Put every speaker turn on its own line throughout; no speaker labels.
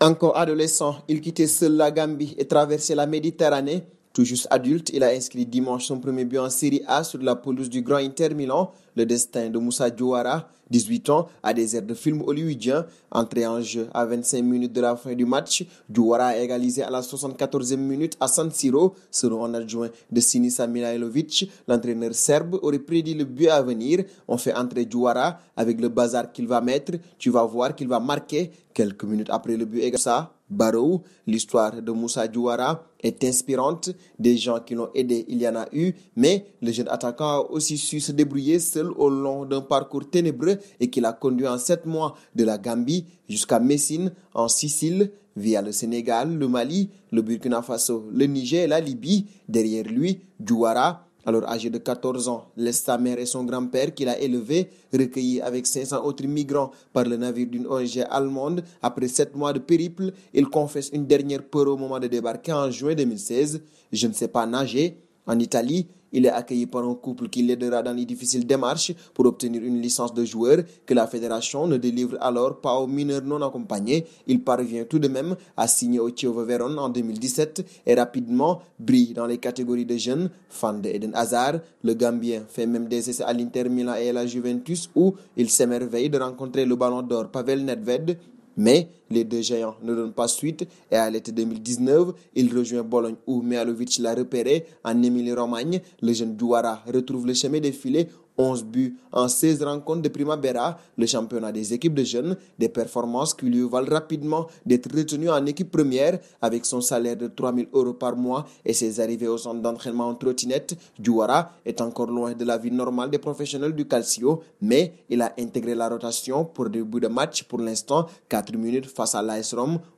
Encore adolescent, il quittait seul la Gambie et traversait la Méditerranée tout juste adulte, il a inscrit dimanche son premier but en Série A sur la pelouse du Grand Inter Milan. Le destin de Moussa Diouara, 18 ans, a des airs de film hollywoodien, entré en jeu à 25 minutes de la fin du match. Diouara a égalisé à la 74e minute à San Siro, selon un adjoint de Sinisa Milailovic. L'entraîneur serbe aurait prédit le but à venir. On fait entrer Diouara avec le bazar qu'il va mettre. Tu vas voir qu'il va marquer quelques minutes après le but. Et ça, Barou. L'histoire de Moussa Diouara est inspirante. Des gens qui l'ont aidé, il y en a eu, mais le jeune attaquant a aussi su se débrouiller seul au long d'un parcours ténébreux et qui l'a conduit en sept mois de la Gambie jusqu'à Messine, en Sicile, via le Sénégal, le Mali, le Burkina Faso, le Niger et la Libye. Derrière lui, Diouara alors âgé de 14 ans, laisse sa mère et son grand-père qu'il a élevé recueilli avec 500 autres migrants par le navire d'une ONG allemande. Après sept mois de périple, il confesse une dernière peur au moment de débarquer en juin 2016. Je ne sais pas nager. En Italie, il est accueilli par un couple qui l'aidera dans les difficiles démarches pour obtenir une licence de joueur que la fédération ne délivre alors pas aux mineurs non accompagnés. Il parvient tout de même à signer au Chievo Veron en 2017 et rapidement brille dans les catégories de jeunes. Fan de Eden Hazard, le Gambien fait même des essais à l'Inter Milan et à la Juventus où il s'émerveille de rencontrer le ballon d'or Pavel Nedved mais les deux géants ne donnent pas suite et à l'été 2019, il rejoint Bologne où Mialovic l'a repéré. En Émilie-Romagne, le jeune Douara retrouve le chemin des filets 11 buts en 16 rencontres de Primavera, le championnat des équipes de jeunes, des performances qui lui valent rapidement d'être retenu en équipe première avec son salaire de 3000 euros par mois et ses arrivées au centre d'entraînement en trottinette. Diouara est encore loin de la vie normale des professionnels du Calcio, mais il a intégré la rotation pour début de match pour l'instant, 4 minutes face à l'AS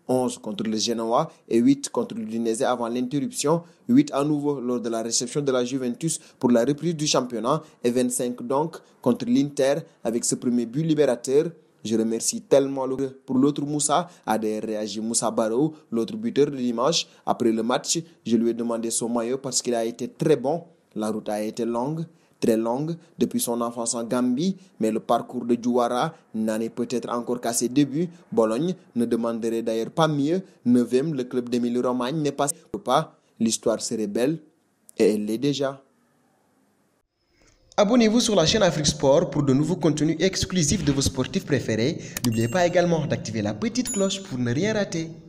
11 contre les Genoa et 8 contre l'Udinese avant l'interruption, 8 à nouveau lors de la réception de la Juventus pour la reprise du championnat et 25 donc contre l'Inter avec ce premier but libérateur. Je remercie tellement pour l'autre Moussa, a réagi Moussa Barreau, l'autre buteur de dimanche. Après le match, je lui ai demandé son maillot parce qu'il a été très bon. La route a été longue très longue depuis son enfance en Gambie, mais le parcours de Jouara n'en est peut-être encore qu'à ses débuts. Bologne ne demanderait d'ailleurs pas mieux. Neuvième, le club d'Emile Romagne n'est pas pas. L'histoire serait belle et elle l'est déjà. Abonnez-vous sur la chaîne Afrique Sport pour de nouveaux contenus exclusifs de vos sportifs préférés. N'oubliez pas également d'activer la petite cloche pour ne rien rater.